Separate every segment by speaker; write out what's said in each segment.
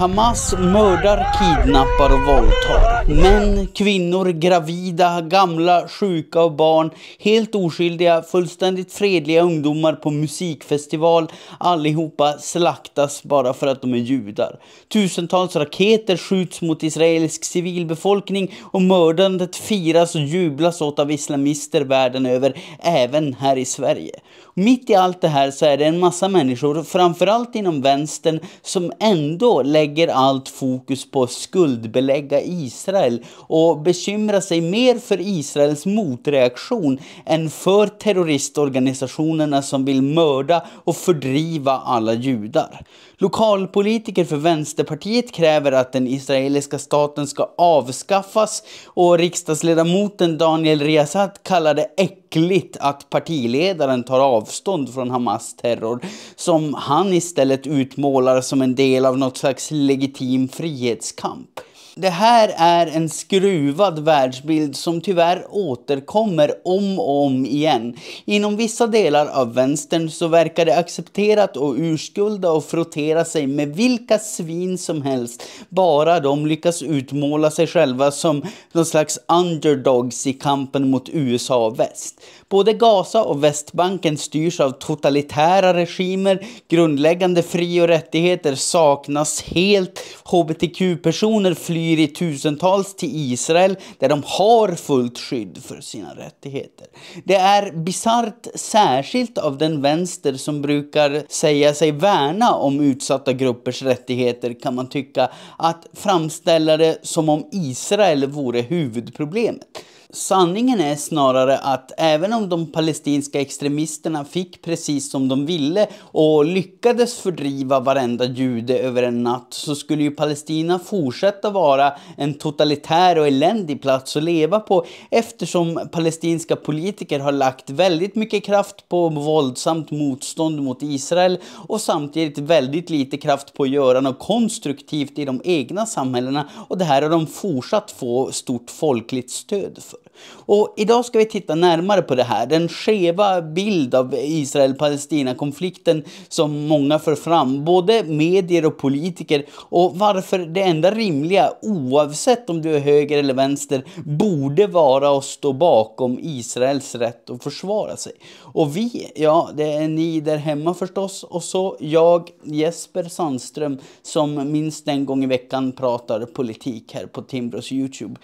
Speaker 1: Hamas mördar, kidnappar och våldtar. Män, kvinnor, gravida, gamla, sjuka och barn. Helt oskyldiga, fullständigt fredliga ungdomar på musikfestival. Allihopa slaktas bara för att de är judar. Tusentals raketer skjuts mot israelisk civilbefolkning och mördandet firas och jublas åt av islamister världen över, även här i Sverige. Mitt i allt det här så är det en massa människor, framförallt inom vänstern, som ändå lägger lägger allt fokus på att skuldbelägga Israel och bekymrar sig mer för Israels motreaktion än för terroristorganisationerna som vill mörda och fördriva alla judar. Lokalpolitiker för Vänsterpartiet kräver att den israeliska staten ska avskaffas och riksdagsledamoten Daniel Riazat kallar det äckligt att partiledaren tar avstånd från Hamas terror som han istället utmålar som en del av något slags legitim frihetskamp. Det här är en skruvad världsbild som tyvärr återkommer om och om igen. Inom vissa delar av vänstern så verkar det accepterat och urskulda och frottera sig med vilka svin som helst bara de lyckas utmåla sig själva som någon slags underdogs i kampen mot USA och väst. Både Gaza och Västbanken styrs av totalitära regimer, grundläggande fri och rättigheter saknas helt, hbtq-personer flyr flyr i tusentals till Israel där de har fullt skydd för sina rättigheter. Det är bisarrt särskilt av den vänster som brukar säga sig värna om utsatta gruppers rättigheter kan man tycka att framställa det som om Israel vore huvudproblemet. Sanningen är snarare att även om de palestinska extremisterna fick precis som de ville och lyckades fördriva varenda jude över en natt så skulle ju Palestina fortsätta vara en totalitär och eländig plats att leva på eftersom palestinska politiker har lagt väldigt mycket kraft på våldsamt motstånd mot Israel och samtidigt väldigt lite kraft på att göra något konstruktivt i de egna samhällena och det här har de fortsatt få stort folkligt stöd för. Och idag ska vi titta närmare på det här. Den skeva bild av Israel-Palestina-konflikten som många för fram, både medier och politiker och varför det enda rimliga, oavsett om du är höger eller vänster, borde vara att stå bakom Israels rätt att försvara sig. Och vi, ja, det är ni där hemma förstås och så jag, Jesper Sandström, som minst en gång i veckan pratar politik här på Timbros Youtube.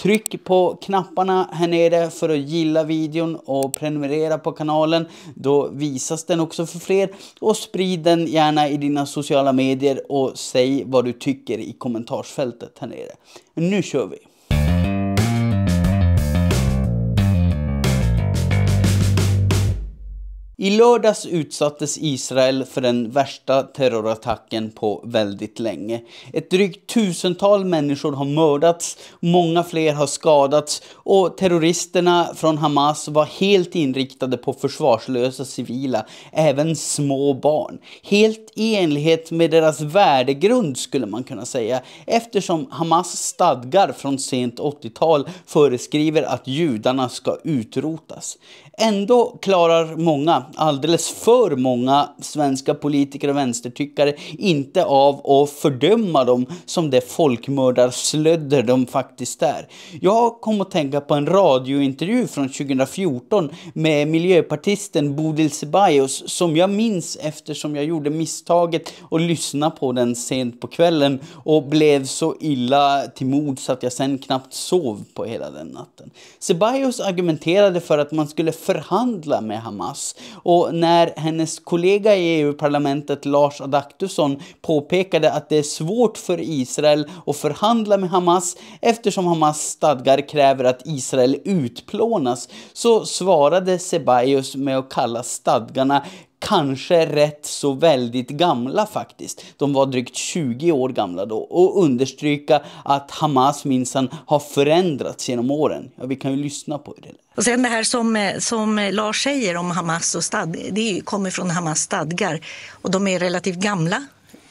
Speaker 1: Tryck på knapparna här nere för att gilla videon och prenumerera på kanalen. Då visas den också för fler. Och sprid den gärna i dina sociala medier och säg vad du tycker i kommentarsfältet här nere. Nu kör vi! I lördags utsattes Israel för den värsta terrorattacken på väldigt länge. Ett drygt tusental människor har mördats, många fler har skadats och terroristerna från Hamas var helt inriktade på försvarslösa civila, även små barn. Helt i enlighet med deras värdegrund skulle man kunna säga eftersom Hamas stadgar från sent 80-tal föreskriver att judarna ska utrotas. Ändå klarar många, alldeles för många, svenska politiker och vänstertyckare inte av att fördöma dem som det folkmördarslödder de faktiskt är. Jag kom att tänka på en radiointervju från 2014 med miljöpartisten Bodil Ceballos som jag minns eftersom jag gjorde misstaget att lyssna på den sent på kvällen och blev så illa till mods att jag sen knappt sov på hela den natten. Ceballos argumenterade för att man skulle förhandla med Hamas. Och när hennes kollega i EU-parlamentet Lars Adaktusson påpekade att det är svårt för Israel att förhandla med Hamas eftersom Hamas stadgar kräver att Israel utplånas så svarade Sebaius med att kalla stadgarna kanske rätt så väldigt gamla faktiskt. De var drygt 20 år gamla då och understryka att Hamas minsann har förändrats genom åren. Ja, vi kan ju lyssna på det Och sen det här som, eh, som Lars säger om Hamas och stad, det kommer från Hamas stadgar och de är relativt gamla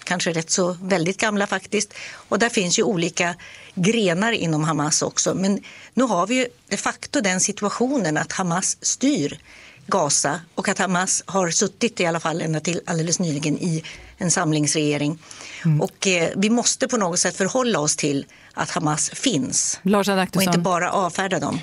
Speaker 1: kanske rätt så väldigt gamla faktiskt. Och där finns ju olika grenar inom Hamas också. Men nu har vi ju de facto den situationen att Hamas styr Gaza och att Hamas har suttit i alla fall ända till alldeles nyligen i en samlingsregering. Mm. Och eh, vi måste på något sätt förhålla oss till att Hamas finns och inte bara avfärda dem.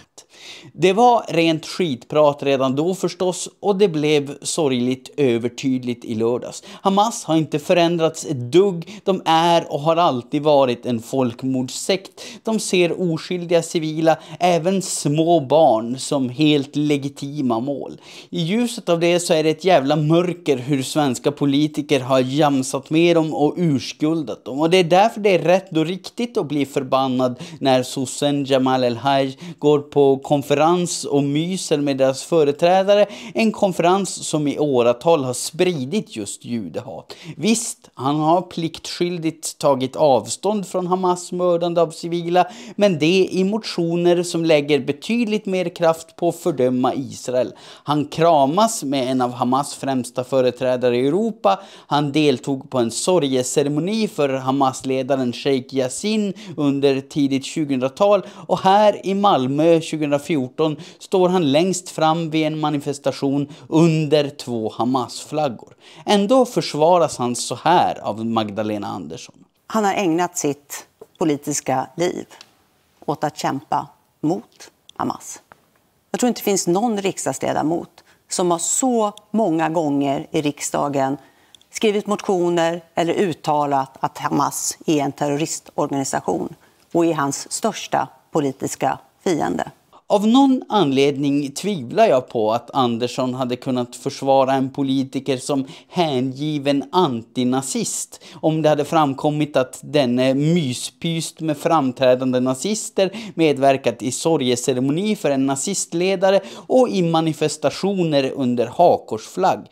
Speaker 1: Det var rent skitprat redan då förstås och det blev sorgligt övertydligt i lördags. Hamas har inte förändrats ett dugg. De är och har alltid varit en folkmordssekt. De ser oskyldiga civila, även små barn, som helt legitima mål. I ljuset av det så är det ett jävla mörker hur svenska politiker har jamsat med dem och urskuldat dem. Och det är därför det är rätt och riktigt att bli förbannad när sossen Jamal El-Haj går på konferens och myser med deras företrädare. En konferens som i åratal har spridit just judehat. Visst, han har pliktskyldigt tagit avstånd från Hamas mördande av civila, men det i motioner som lägger betydligt mer kraft på att fördöma Israel. Han kramas med en av Hamas främsta företrädare i Europa. Han deltog på en sorgeceremoni för Hamas-ledaren Sheikh Yassin under tidigt 2000-tal och här i Malmö 2015 2014 står han längst fram vid en manifestation under två Hamas-flaggor. Ändå försvaras han så här av Magdalena Andersson. Han har ägnat sitt politiska liv åt att kämpa mot Hamas. Jag tror inte det finns någon riksdagsledamot som har så många gånger i riksdagen skrivit motioner eller uttalat att Hamas är en terroristorganisation och är hans största politiska fiende. Av någon anledning tvivlar jag på att Andersson hade kunnat försvara en politiker som hängiven antinazist om det hade framkommit att denne myspyst med framträdande nazister medverkat i sorgeceremoni för en nazistledare och i manifestationer under hakorsflagg.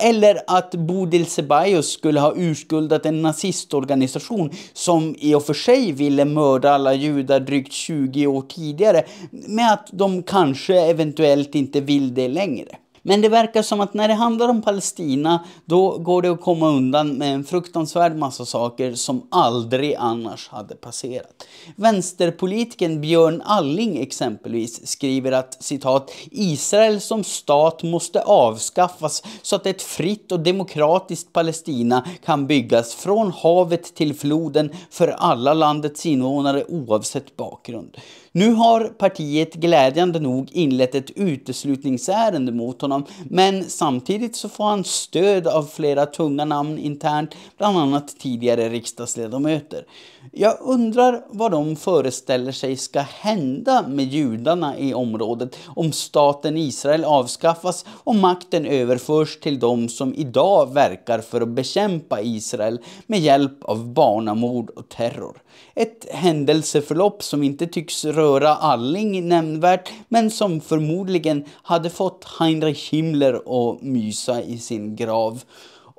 Speaker 1: Eller att Bodil Ceballos skulle ha urskuldat en nazistorganisation som i och för sig ville mörda alla judar drygt 20 år tidigare med att de kanske eventuellt inte vill det längre. Men det verkar som att när det handlar om Palestina då går det att komma undan med en fruktansvärd massa saker som aldrig annars hade passerat. Vänsterpolitiken Björn Alling exempelvis skriver att citat Israel som stat måste avskaffas så att ett fritt och demokratiskt Palestina kan byggas från havet till floden för alla landets invånare oavsett bakgrund. Nu har partiet glädjande nog inlett ett uteslutningsärende mot honom honom. Men samtidigt så får han stöd av flera tunga namn internt, bland annat tidigare riksdagsledamöter. Jag undrar vad de föreställer sig ska hända med judarna i området om staten Israel avskaffas och makten överförs till de som idag verkar för att bekämpa Israel med hjälp av barnamord och terror. Ett händelseförlopp som inte tycks röra Alling nämnvärt men som förmodligen hade fått Heinrich himler och mysa i sin grav.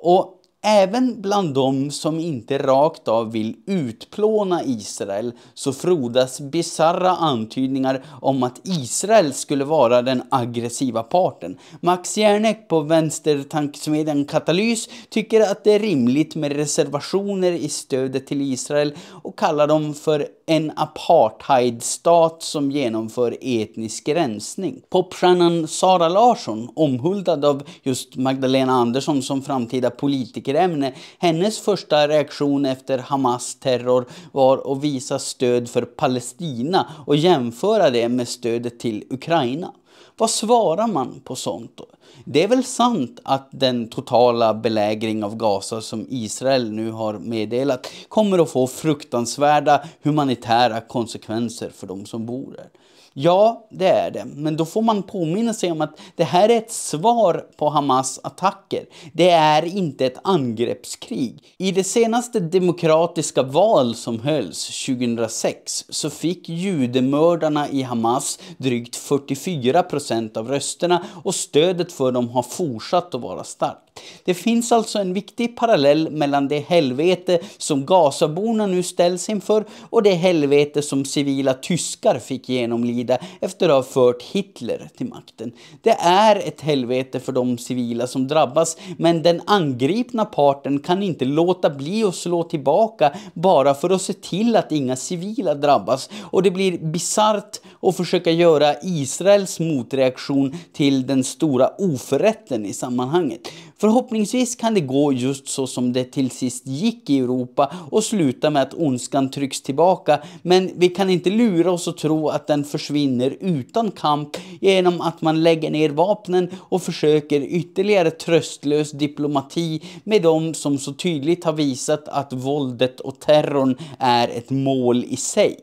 Speaker 1: Och Även bland de som inte rakt av vill utplåna Israel så frodas bizarra antydningar om att Israel skulle vara den aggressiva parten. Max Järnek på vänstertankesmedjan Katalys tycker att det är rimligt med reservationer i stödet till Israel och kallar dem för en apartheidstat som genomför etnisk rensning. Popstjärnan Sara Larsson, omhuldad av just Magdalena Andersson som framtida politiker tankeämne. Hennes första reaktion efter Hamas terror var att visa stöd för Palestina och jämföra det med stödet till Ukraina. Vad svarar man på sånt då? Det är väl sant att den totala belägring av Gaza som Israel nu har meddelat kommer att få fruktansvärda humanitära konsekvenser för de som bor där. Ja, det är det. Men då får man påminna sig om att det här är ett svar på Hamas attacker. Det är inte ett angreppskrig. I det senaste demokratiska val som hölls 2006 så fick judemördarna i Hamas drygt 44 procent av rösterna och stödet för dem har fortsatt att vara starkt. Det finns alltså en viktig parallell mellan det helvete som Gazaborna nu ställs inför och det helvete som civila tyskar fick genomlida efter att ha fört Hitler till makten. Det är ett helvete för de civila som drabbas, men den angripna parten kan inte låta bli att slå tillbaka bara för att se till att inga civila drabbas. Och det blir bisarrt att försöka göra Israels motreaktion till den stora oförrätten i sammanhanget. Förhoppningsvis kan det gå just så som det till sist gick i Europa och sluta med att ondskan trycks tillbaka. Men vi kan inte lura oss att tro att den försvinner utan kamp genom att man lägger ner vapnen och försöker ytterligare tröstlös diplomati med de som så tydligt har visat att våldet och terrorn är ett mål i sig.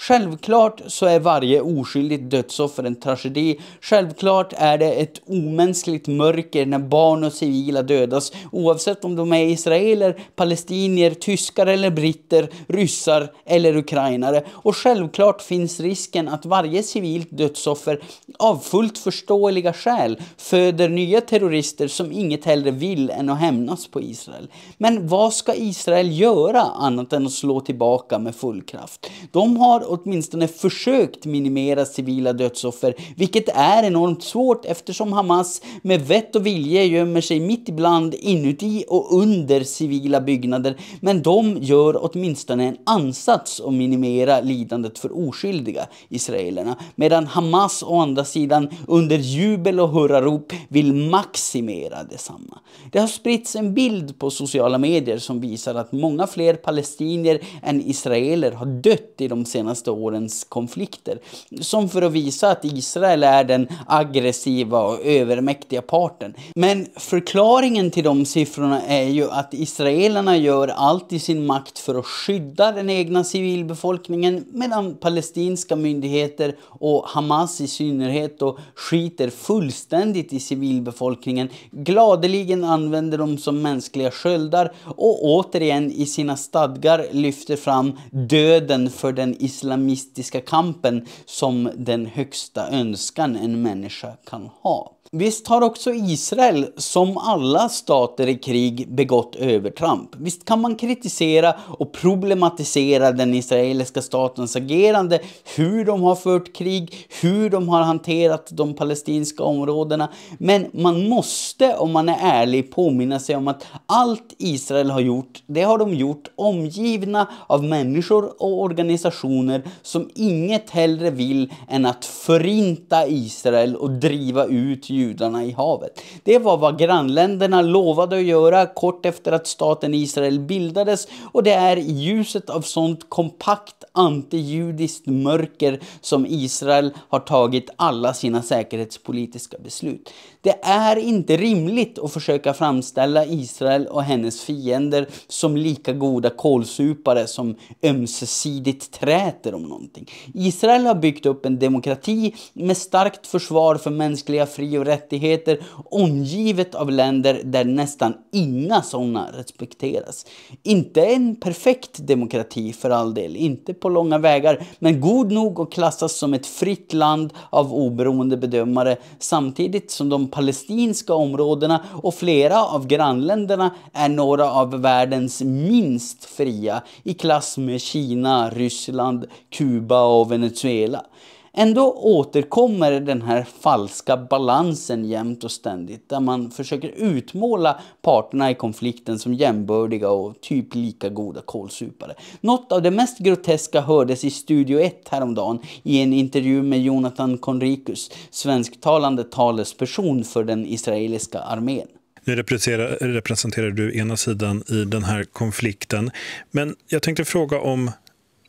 Speaker 1: Självklart så är varje oskyldigt dödsoffer en tragedi. Självklart är det ett omänskligt mörker när barn och civila dödas oavsett om de är israeler, palestinier, tyskar eller britter, ryssar eller ukrainare. Och självklart finns risken att varje civilt dödsoffer av fullt förståeliga skäl föder nya terrorister som inget hellre vill än att hämnas på Israel. Men vad ska Israel göra annat än att slå tillbaka med full kraft? De har åtminstone försökt minimera civila dödsoffer, vilket är enormt svårt eftersom Hamas med vett och vilje gömmer sig mitt ibland inuti och under civila byggnader, men de gör åtminstone en ansats att minimera lidandet för oskyldiga israelerna, medan Hamas å andra sidan under jubel och hurrarop vill maximera detsamma. Det har spritts en bild på sociala medier som visar att många fler palestinier än israeler har dött i de senaste senaste årens konflikter. Som för att visa att Israel är den aggressiva och övermäktiga parten. Men förklaringen till de siffrorna är ju att israelerna gör allt i sin makt för att skydda den egna civilbefolkningen medan palestinska myndigheter och Hamas i synnerhet då skiter fullständigt i civilbefolkningen, gladeligen använder dem som mänskliga sköldar och återigen i sina stadgar lyfter fram döden för den islam islamistiska kampen som den högsta önskan en människa kan ha. Visst har också Israel, som alla stater i krig, begått övertramp. Visst kan man kritisera och problematisera den israeliska statens agerande, hur de har fört krig, hur de har hanterat de palestinska områdena. Men man måste, om man är ärlig, påminna sig om att allt Israel har gjort, det har de gjort omgivna av människor och organisationer som inget hellre vill än att förinta Israel och driva ut judarna i havet. Det var vad grannländerna lovade att göra kort efter att staten Israel bildades och det är i ljuset av sånt kompakt antijudiskt mörker som Israel har tagit alla sina säkerhetspolitiska beslut. Det är inte rimligt att försöka framställa Israel Israel och hennes fiender som lika goda kolsupare som ömsesidigt träter om någonting. Israel har byggt upp en demokrati med starkt försvar för mänskliga fri och rättigheter omgivet av länder där nästan inga sådana respekteras. Inte en perfekt demokrati för all del, inte på långa vägar, men god nog att klassas som ett fritt land av oberoende bedömare samtidigt som de palestinska områdena och flera av grannländerna är några av världens minst fria i klass med Kina, Ryssland, Kuba och Venezuela. Ändå återkommer den här falska balansen jämt och ständigt där man försöker utmåla parterna i konflikten som jämbördiga och typ lika goda kolsupare. Något av det mest groteska hördes i Studio 1 häromdagen i en intervju med Jonathan Conricus, svensktalande talesperson för den israeliska armén. Nu representerar, representerar du ena sidan i den här konflikten. Men jag tänkte fråga om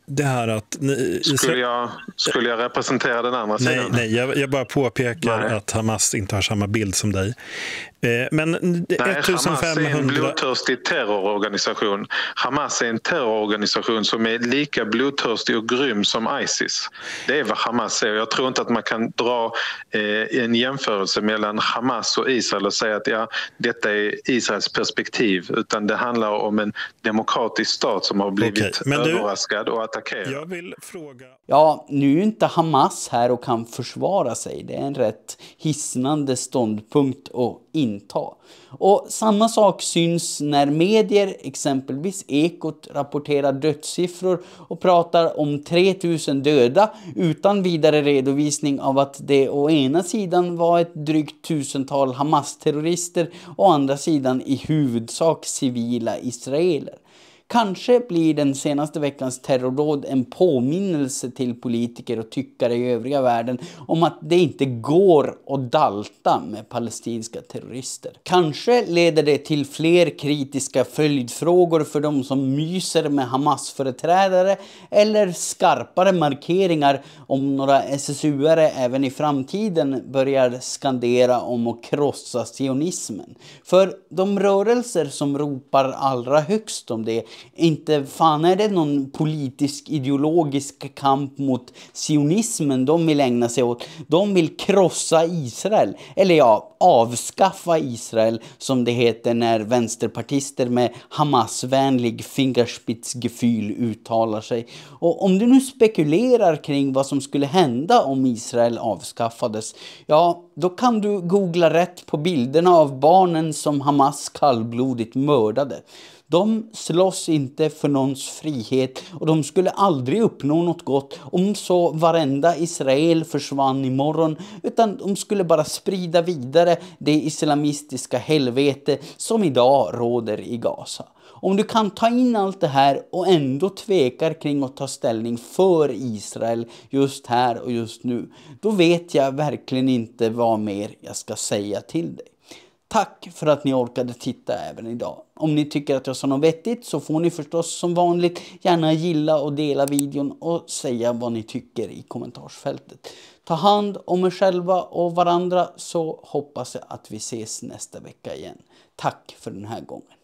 Speaker 1: det här att... Ni, skulle, jag, skulle jag representera den andra nej, sidan? Nej, jag, jag bara påpekar nej. att Hamas inte har samma bild som dig. Eh, men 1500... Nej, Hamas är en blodtörstig terrororganisation. Hamas är en terrororganisation som är lika blodtörstig och grym som Isis. Det är vad Hamas är. Jag tror inte att man kan dra eh, en jämförelse mellan Hamas och Israel och säga att ja, detta är Israels perspektiv. Utan det handlar om en demokratisk stat som har blivit okay, du, överraskad och attackerad. Fråga... Ja, nu är inte Hamas här och kan försvara sig. Det är en rätt hisnande ståndpunkt att inta. Och samma sak syns när medier, exempelvis Ekot, rapporterar dödssiffror och pratar om 3000 döda utan vidare redovisning av att det å ena sidan var ett drygt tusental Hamas-terrorister och å andra sidan i huvudsak civila israeler. Kanske blir den senaste veckans terrordåd en påminnelse till politiker och tyckare i övriga världen om att det inte går att dalta med palestinska terrorister. Kanske leder det till fler kritiska följdfrågor för de som myser med Hamas-företrädare eller skarpare markeringar om några SSU-are även i framtiden börjar skandera om att krossa sionismen. För de rörelser som ropar allra högst om det inte fan är det någon politisk ideologisk kamp mot sionismen de vill ägna sig åt. De vill krossa Israel, eller ja, avskaffa Israel som det heter när vänsterpartister med Hamasvänlig fingerspitzgefühl uttalar sig. Och om du nu spekulerar kring vad som skulle hända om Israel avskaffades, ja, då kan du googla rätt på bilderna av barnen som Hamas kallblodigt mördade. De slåss inte för någons frihet och de skulle aldrig uppnå något gott om så varenda Israel försvann imorgon utan de skulle bara sprida vidare det islamistiska helvete som idag råder i Gaza. Om du kan ta in allt det här och ändå tvekar kring att ta ställning för Israel just här och just nu, då vet jag verkligen inte vad mer jag ska säga till dig. Tack för att ni orkade titta även idag. Om ni tycker att jag sa något vettigt så får ni förstås som vanligt gärna gilla och dela videon och säga vad ni tycker i kommentarsfältet. Ta hand om er själva och varandra så hoppas jag att vi ses nästa vecka igen. Tack för den här gången.